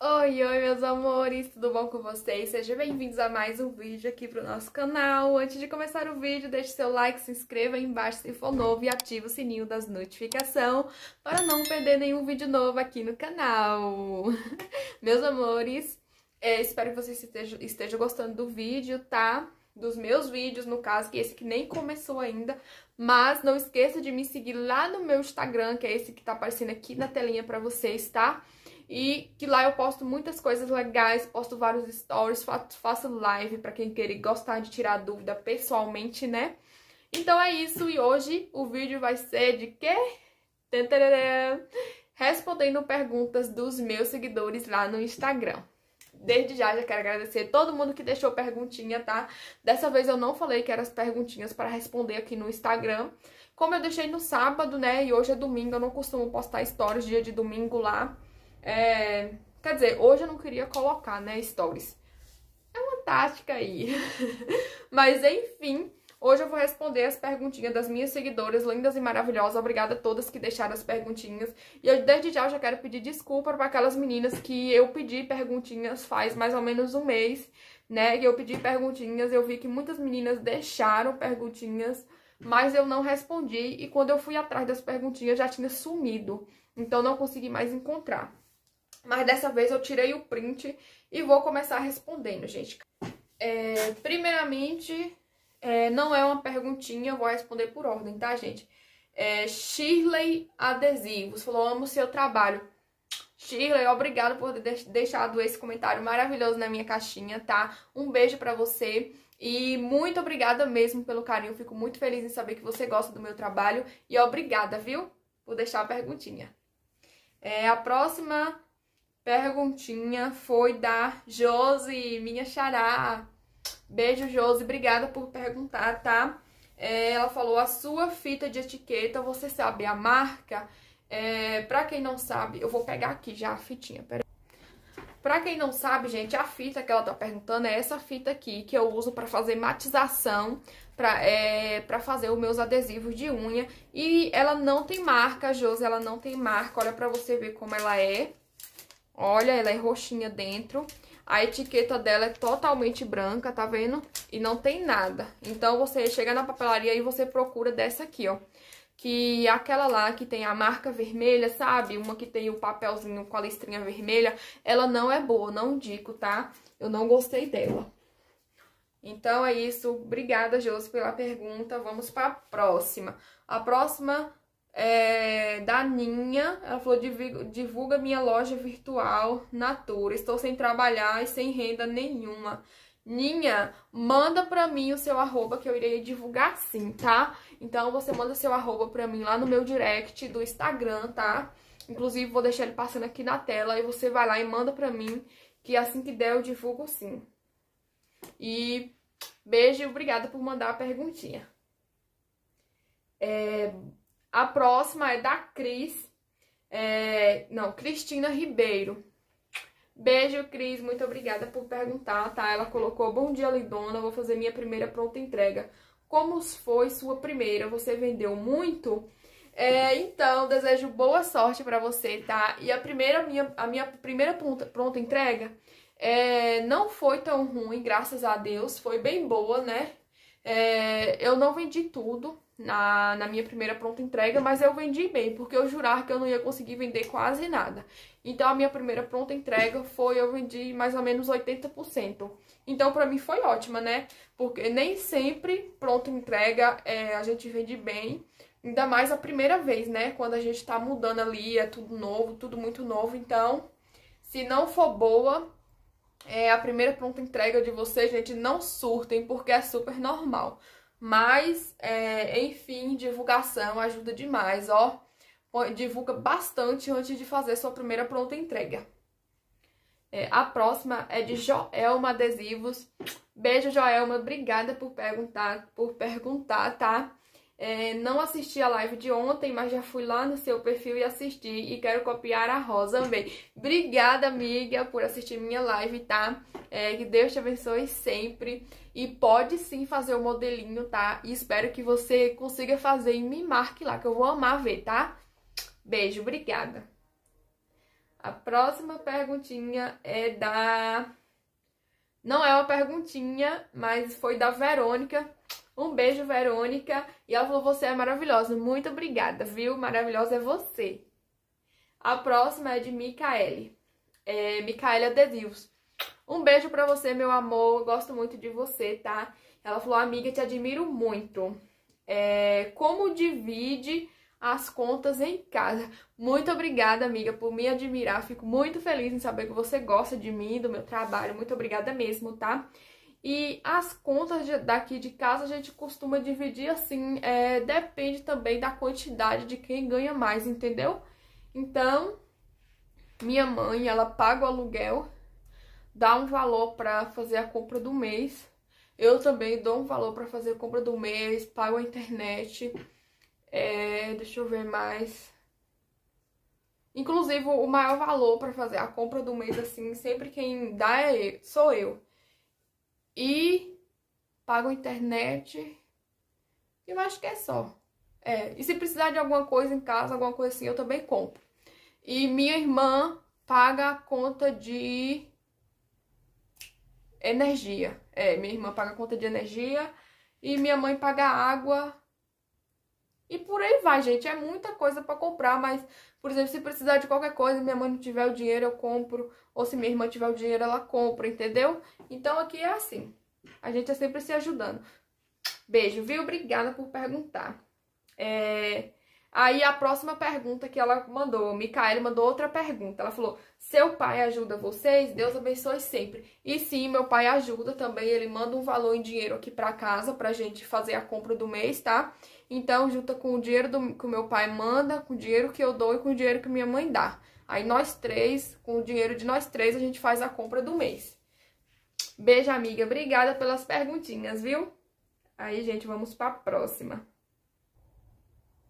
Oi, oi meus amores, tudo bom com vocês? Sejam bem-vindos a mais um vídeo aqui pro nosso canal. Antes de começar o vídeo, deixe seu like, se inscreva aí embaixo se for novo e ative o sininho das notificações para não perder nenhum vídeo novo aqui no canal. meus amores, é, espero que vocês estejam, estejam gostando do vídeo, tá? dos meus vídeos, no caso, que é esse que nem começou ainda. Mas não esqueça de me seguir lá no meu Instagram, que é esse que tá aparecendo aqui na telinha pra vocês, tá? e que lá eu posto muitas coisas legais, posto vários stories, faço live para quem querer gostar de tirar dúvida pessoalmente, né? Então é isso, e hoje o vídeo vai ser de quê? Respondendo perguntas dos meus seguidores lá no Instagram. Desde já, já quero agradecer todo mundo que deixou perguntinha, tá? Dessa vez eu não falei que eram as perguntinhas para responder aqui no Instagram. Como eu deixei no sábado, né? E hoje é domingo, eu não costumo postar stories dia de domingo lá. É, quer dizer, hoje eu não queria colocar, né, stories. É uma tática aí. Mas enfim, hoje eu vou responder as perguntinhas das minhas seguidoras lindas e maravilhosas. Obrigada a todas que deixaram as perguntinhas. E eu desde já eu já quero pedir desculpa para aquelas meninas que eu pedi perguntinhas faz mais ou menos um mês, né? que eu pedi perguntinhas, eu vi que muitas meninas deixaram perguntinhas mas eu não respondi e quando eu fui atrás das perguntinhas já tinha sumido, então não consegui mais encontrar. Mas dessa vez eu tirei o print e vou começar respondendo, gente. É, primeiramente, é, não é uma perguntinha, eu vou responder por ordem, tá, gente? É, Shirley Adesivos falou, amo seu trabalho. Shirley, obrigado por ter deixado esse comentário maravilhoso na minha caixinha, tá? Um beijo para você e muito obrigada mesmo pelo carinho. Fico muito feliz em saber que você gosta do meu trabalho e obrigada, viu? Por deixar a perguntinha. É, a próxima perguntinha foi da Josi, minha xará. Beijo, Josi. Obrigada por perguntar, tá? É, ela falou: a sua fita de etiqueta, você sabe a marca? É, pra quem não sabe, eu vou pegar aqui já a fitinha, peraí. Pra quem não sabe, gente, a fita que ela tá perguntando é essa fita aqui que eu uso pra fazer matização, pra, é, pra fazer os meus adesivos de unha. E ela não tem marca, Josi, ela não tem marca. Olha pra você ver como ela é. Olha, ela é roxinha dentro. A etiqueta dela é totalmente branca, tá vendo? E não tem nada. Então, você chega na papelaria e você procura dessa aqui, ó. Que é aquela lá que tem a marca vermelha, sabe? Uma que tem o papelzinho com a listrinha vermelha. Ela não é boa, não indico, tá? Eu não gostei dela. Então, é isso. Obrigada, Josi, pela pergunta. Vamos para a próxima. A próxima é, da Ninha. Ela falou: divulga minha loja virtual na Tura. Estou sem trabalhar e sem renda nenhuma. Ninha, manda pra mim o seu arroba que eu irei divulgar sim, tá? Então você manda seu arroba pra mim lá no meu direct do Instagram, tá? Inclusive vou deixar ele passando aqui na tela e você vai lá e manda pra mim que assim que der eu divulgo sim. E beijo e obrigada por mandar a perguntinha. É, a próxima é da Cris. É, não, Cristina Ribeiro. Beijo, Cris. Muito obrigada por perguntar, tá? Ela colocou: Bom dia, Lidona. Vou fazer minha primeira pronta entrega. Como foi sua primeira? Você vendeu muito? É, então, desejo boa sorte para você, tá? E a primeira minha, a minha primeira pronta, pronta entrega é, não foi tão ruim, graças a Deus. Foi bem boa, né? É, eu não vendi tudo, na, na minha primeira pronta entrega, mas eu vendi bem, porque eu jurar que eu não ia conseguir vender quase nada. Então a minha primeira pronta entrega foi, eu vendi mais ou menos 80%. Então pra mim foi ótima, né? Porque nem sempre pronta entrega é, a gente vende bem, ainda mais a primeira vez, né? Quando a gente tá mudando ali, é tudo novo, tudo muito novo, então... Se não for boa, é a primeira pronta entrega de vocês, gente, não surtem, porque é super normal. Mas, é, enfim, divulgação ajuda demais, ó. Divulga bastante antes de fazer sua primeira pronta entrega. É, a próxima é de Joelma Adesivos. Beijo, Joelma. Obrigada por perguntar, por perguntar, tá? É, não assisti a live de ontem, mas já fui lá no seu perfil e assisti. E quero copiar a Rosa também. Obrigada, amiga, por assistir minha live, tá? É, que Deus te abençoe sempre. E pode sim fazer o modelinho, tá? E espero que você consiga fazer e me marque lá, que eu vou amar ver, tá? Beijo, obrigada. A próxima perguntinha é da. Não é uma perguntinha, mas foi da Verônica um beijo, Verônica. E ela falou: você é maravilhosa. Muito obrigada, viu? Maravilhosa é você. A próxima é de Micaele. É, Micaela de Deus. Um beijo para você, meu amor. Gosto muito de você, tá? Ela falou: amiga, te admiro muito. É, como divide as contas em casa. Muito obrigada, amiga, por me admirar. Fico muito feliz em saber que você gosta de mim, do meu trabalho. Muito obrigada mesmo, tá? E as contas de, daqui de casa a gente costuma dividir assim, é, depende também da quantidade de quem ganha mais, entendeu? Então, minha mãe, ela paga o aluguel, dá um valor para fazer a compra do mês. Eu também dou um valor para fazer a compra do mês, pago a internet. É, deixa eu ver mais. Inclusive, o maior valor para fazer a compra do mês, assim, sempre quem dá é eu, sou eu e pago internet. E eu acho que é só. É, e se precisar de alguma coisa em casa, alguma coisa assim, eu também compro. E minha irmã paga a conta de energia. É, minha irmã paga a conta de energia e minha mãe paga água e por aí vai, gente. É muita coisa para comprar, mas, por exemplo, se precisar de qualquer coisa, minha mãe não tiver o dinheiro, eu compro. Ou se minha irmã tiver o dinheiro, ela compra, entendeu? Então aqui é assim. A gente é sempre se ajudando. Beijo, viu? Obrigada por perguntar. É... Aí a próxima pergunta que ela mandou, Micaela mandou outra pergunta. Ela falou: Seu pai ajuda vocês? Deus abençoe sempre. E sim, meu pai ajuda também. Ele manda um valor em dinheiro aqui para casa pra gente fazer a compra do mês, tá? Então, junta com o dinheiro do, que o meu pai manda, com o dinheiro que eu dou e com o dinheiro que minha mãe dá. Aí nós três, com o dinheiro de nós três, a gente faz a compra do mês. Beijo, amiga. Obrigada pelas perguntinhas, viu? Aí, gente, vamos para a próxima.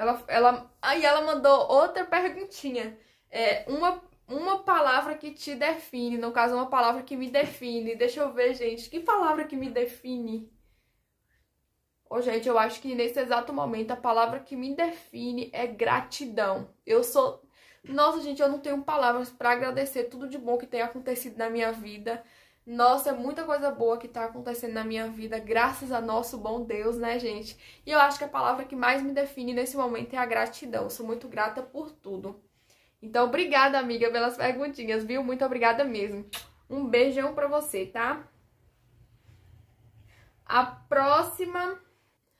Ela, ela, aí ela mandou outra perguntinha. É, uma, uma palavra que te define, no caso, uma palavra que me define. Deixa eu ver, gente. Que palavra que me define? oh, gente, eu acho que nesse exato momento a palavra que me define é gratidão. Eu sou. Nossa, gente, eu não tenho palavras para agradecer tudo de bom que tem acontecido na minha vida. Nossa, é muita coisa boa que tá acontecendo na minha vida, graças a nosso bom Deus, né, gente? E eu acho que a palavra que mais me define nesse momento é a gratidão. Eu sou muito grata por tudo. Então, obrigada, amiga, pelas perguntinhas, viu? Muito obrigada mesmo. Um beijão pra você, tá? A próxima.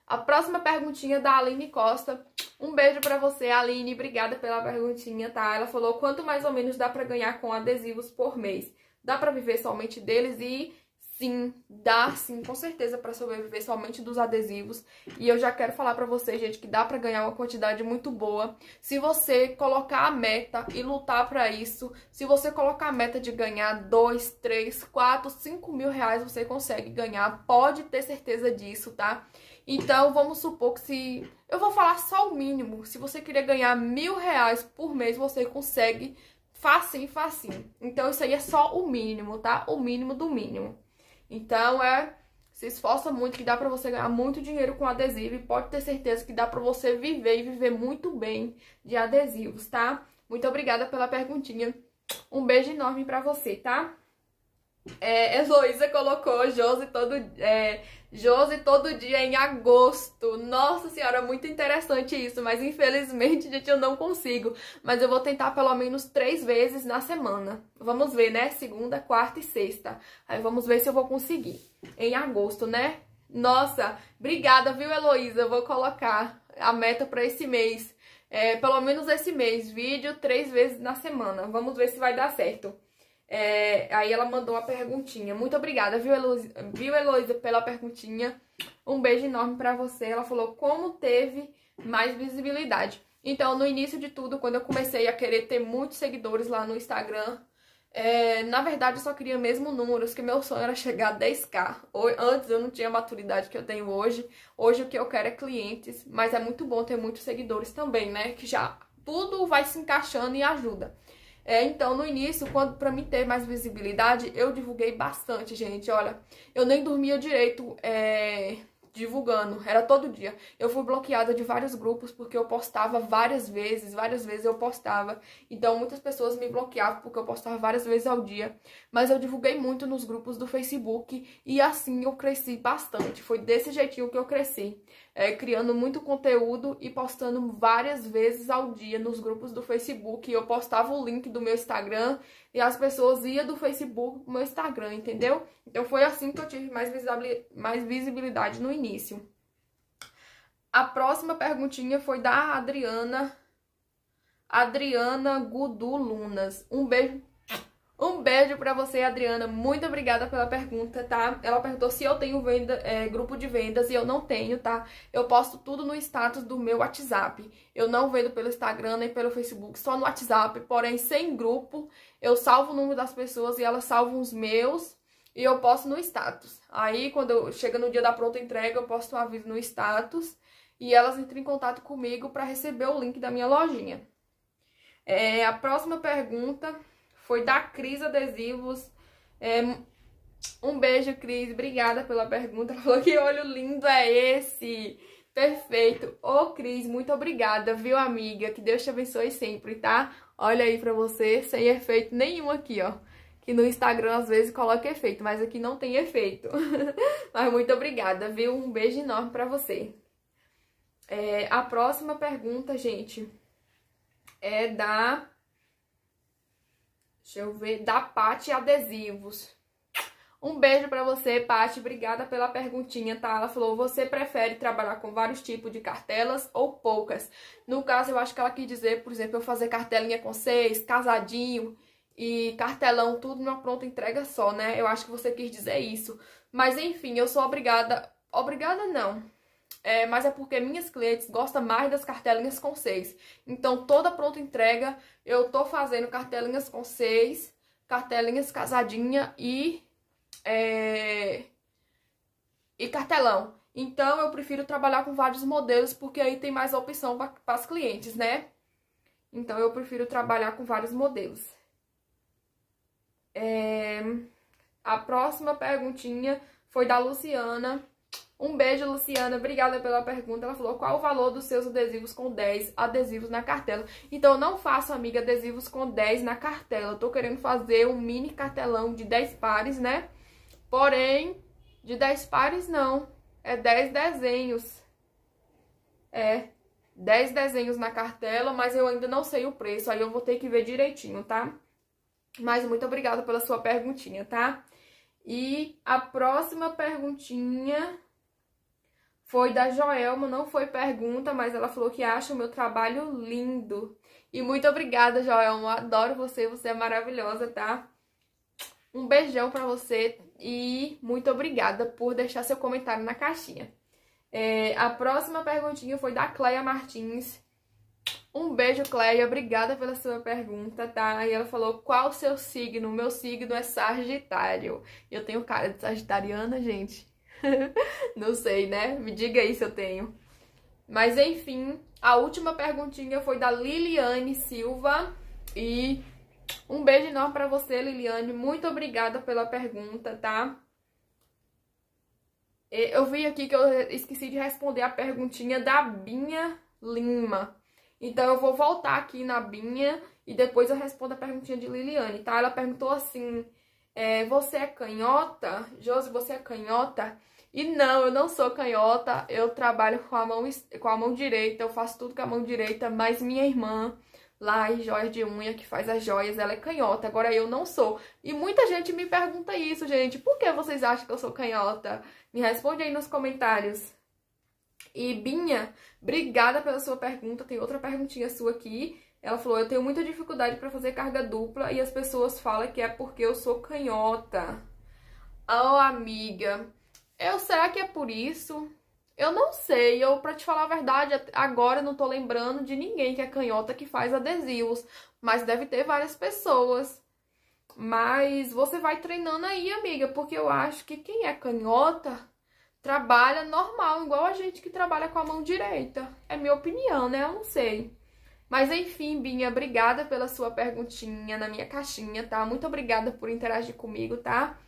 A próxima perguntinha é da Aline Costa. Um beijo para você, Aline. Obrigada pela perguntinha, tá? Ela falou quanto mais ou menos dá para ganhar com adesivos por mês. Dá para viver somente deles e sim, dá sim, com certeza para sobreviver somente dos adesivos. E eu já quero falar para vocês, gente, que dá para ganhar uma quantidade muito boa se você colocar a meta e lutar para isso. Se você colocar a meta de ganhar 2, 3, 4, 5 mil reais, você consegue ganhar. Pode ter certeza disso, tá? Então, vamos supor que se... Eu vou falar só o mínimo. Se você querer ganhar mil reais por mês, você consegue facinho, facinho. Então isso aí é só o mínimo, tá? O mínimo do mínimo. Então é, se esforça muito que dá pra você ganhar muito dinheiro com adesivo e pode ter certeza que dá pra você viver e viver muito bem de adesivos, tá? Muito obrigada pela perguntinha. Um beijo enorme pra você, tá? É, Heloísa colocou Josi todo... É, Josi todo dia em agosto. Nossa senhora, muito interessante isso, mas infelizmente, gente, eu não consigo. Mas eu vou tentar pelo menos três vezes na semana. Vamos ver, né? Segunda, quarta e sexta. Aí vamos ver se eu vou conseguir. Em agosto, né? Nossa, obrigada, viu, Heloísa? Eu vou colocar a meta para esse mês. É, pelo menos esse mês, vídeo três vezes na semana. Vamos ver se vai dar certo. É, aí ela mandou uma perguntinha. Muito obrigada, viu, Heloísa, viu, Heloísa pela perguntinha. Um beijo enorme para você. Ela falou como teve mais visibilidade. Então, no início de tudo, quando eu comecei a querer ter muitos seguidores lá no Instagram, é, na verdade eu só queria mesmo números, que meu sonho era chegar a 10k. Antes eu não tinha a maturidade que eu tenho hoje. Hoje o que eu quero é clientes, mas é muito bom ter muitos seguidores também, né? Que já tudo vai se encaixando e ajuda. É, então, no início, quando para mim ter mais visibilidade, eu divulguei bastante, gente. Olha, eu nem dormia direito é, divulgando, era todo dia. Eu fui bloqueada de vários grupos porque eu postava várias vezes, várias vezes eu postava. Então, muitas pessoas me bloqueavam porque eu postava várias vezes ao dia. Mas eu divulguei muito nos grupos do Facebook e assim eu cresci bastante. Foi desse jeitinho que eu cresci é, criando muito conteúdo e postando várias vezes ao dia nos grupos do Facebook. Eu postava o link do meu Instagram e as pessoas iam do Facebook pro meu Instagram, entendeu? Então foi assim que eu tive mais visibilidade no início. A próxima perguntinha foi da Adriana. Adriana Gudu Lunas. Um beijo um beijo pra você, Adriana. Muito obrigada pela pergunta, tá? Ela perguntou se eu tenho venda, é, grupo de vendas e eu não tenho, tá? Eu posto tudo no status do meu WhatsApp. Eu não vendo pelo Instagram nem pelo Facebook, só no WhatsApp. Porém, sem grupo, eu salvo o número das pessoas e elas salvam os meus e eu posto no status. Aí, quando eu, chega no dia da pronta entrega, eu posto um aviso no status e elas entram em contato comigo para receber o link da minha lojinha. É, a próxima pergunta foi da Cris Adesivos. É, um beijo, Cris. Obrigada pela pergunta. Ela falou que olho lindo é esse. Perfeito. Ô, Cris, muito obrigada, viu, amiga? Que Deus te abençoe sempre, tá? Olha aí pra você, sem efeito nenhum aqui, ó. Que no Instagram às vezes coloca efeito, mas aqui não tem efeito. mas muito obrigada, viu? Um beijo enorme pra você. É, a próxima pergunta, gente, é da Deixa eu ver. Da Pati Adesivos. Um beijo para você, Pati. Obrigada pela perguntinha, tá? Ela falou: "Você prefere trabalhar com vários tipos de cartelas ou poucas?". No caso, eu acho que ela quis dizer, por exemplo, eu fazer cartelinha com seis, casadinho e cartelão, tudo numa pronta entrega só, né? Eu acho que você quis dizer isso. Mas enfim, eu sou obrigada, obrigada não é, mas é porque minhas clientes gostam mais das cartelinhas com seis. Então, toda pronta entrega, eu tô fazendo cartelinhas com seis, cartelinhas casadinha e, é, e cartelão. Então, eu prefiro trabalhar com vários modelos, porque aí tem mais opção para as clientes, né? Então, eu prefiro trabalhar com vários modelos. É, a próxima perguntinha foi da Luciana um beijo, Luciana. Obrigada pela pergunta. Ela falou qual o valor dos seus adesivos com 10 adesivos na cartela. Então, eu não faço, amiga, adesivos com 10 na cartela. Eu tô querendo fazer um mini cartelão de 10 pares, né? Porém, de 10 pares não. É 10 desenhos. É, 10 desenhos na cartela, mas eu ainda não sei o preço. Aí eu vou ter que ver direitinho, tá? Mas muito obrigada pela sua perguntinha, tá? E a próxima perguntinha foi da Joelma, não foi pergunta, mas ela falou que acha o meu trabalho lindo. E muito obrigada, Joelma. Adoro você, você é maravilhosa, tá? Um beijão para você e muito obrigada por deixar seu comentário na caixinha. É, a próxima perguntinha foi da Cleia Martins. Um beijo, Cleia. Obrigada pela sua pergunta, tá? E ela falou: qual o seu signo? Meu signo é Sagitário. Eu tenho cara de Sagitariana, gente. Não sei, né? Me diga aí se eu tenho. Mas enfim, a última perguntinha foi da Liliane Silva e um beijo enorme para você, Liliane. Muito obrigada pela pergunta, tá? Eu vi aqui que eu esqueci de responder a perguntinha da Binha Lima. Então eu vou voltar aqui na Binha e depois eu respondo a perguntinha de Liliane, tá? Ela perguntou assim: é, você é canhota? Josi, você é canhota? E não, eu não sou canhota, eu trabalho com a mão, com a mão direita, eu faço tudo com a mão direita, mas minha irmã lá em joias de unha, que faz as joias, ela é canhota, agora eu não sou. E muita gente me pergunta isso, gente, por que vocês acham que eu sou canhota? Me responde aí nos comentários. E Binha, obrigada pela sua pergunta, tem outra perguntinha sua aqui. Ela falou: Eu tenho muita dificuldade para fazer carga dupla e as pessoas falam que é porque eu sou canhota. Oh, amiga, eu será que é por isso? Eu não sei, eu para te falar a verdade, agora não tô lembrando de ninguém que é canhota que faz adesivos, mas deve ter várias pessoas. Mas você vai treinando aí, amiga, porque eu acho que quem é canhota trabalha normal, igual a gente que trabalha com a mão direita. É minha opinião, né? Eu não sei. Mas enfim, Binha, obrigada pela sua perguntinha na minha caixinha, tá? Muito obrigada por interagir comigo, tá?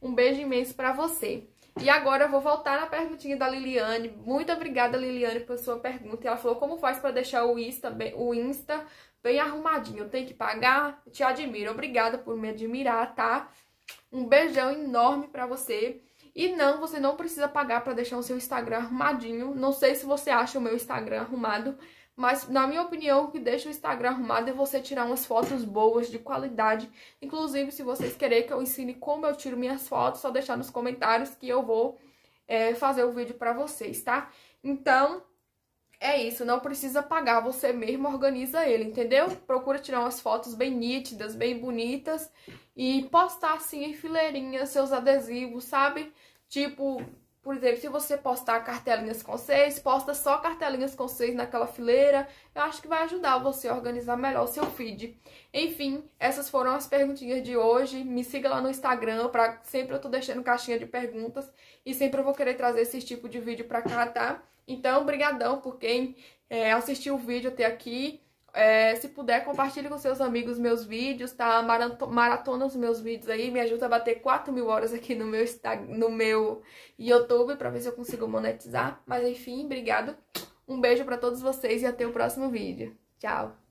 Um beijo imenso para você. E agora eu vou voltar na perguntinha da Liliane. Muito obrigada, Liliane, pela sua pergunta. ela falou como faz para deixar o Insta, bem, o Insta bem arrumadinho. Tem que pagar? Te admiro. Obrigada por me admirar, tá? Um beijão enorme para você. E não, você não precisa pagar para deixar o seu Instagram arrumadinho. Não sei se você acha o meu Instagram arrumado, mas, na minha opinião, o que deixa o Instagram arrumado é você tirar umas fotos boas, de qualidade. Inclusive, se vocês querem que eu ensine como eu tiro minhas fotos, só deixar nos comentários que eu vou é, fazer o vídeo pra vocês, tá? Então, é isso. Não precisa pagar, você mesmo organiza ele, entendeu? Procura tirar umas fotos bem nítidas, bem bonitas e postar, assim, em fileirinhas, seus adesivos, sabe? Tipo, por exemplo, se você postar cartelinhas com seis, posta só cartelinhas com seis naquela fileira. Eu acho que vai ajudar você a organizar melhor o seu feed. Enfim, essas foram as perguntinhas de hoje. Me siga lá no Instagram, pra... sempre eu tô deixando caixinha de perguntas. E sempre eu vou querer trazer esse tipo de vídeo pra cá, tá? Então, brigadão por quem é, assistiu o vídeo até aqui. É, se puder, compartilhe com seus amigos meus vídeos, tá? Maratona os meus vídeos aí, me ajuda a bater 4 mil horas aqui no meu, no meu YouTube pra ver se eu consigo monetizar. Mas enfim, obrigado. Um beijo para todos vocês e até o próximo vídeo. Tchau!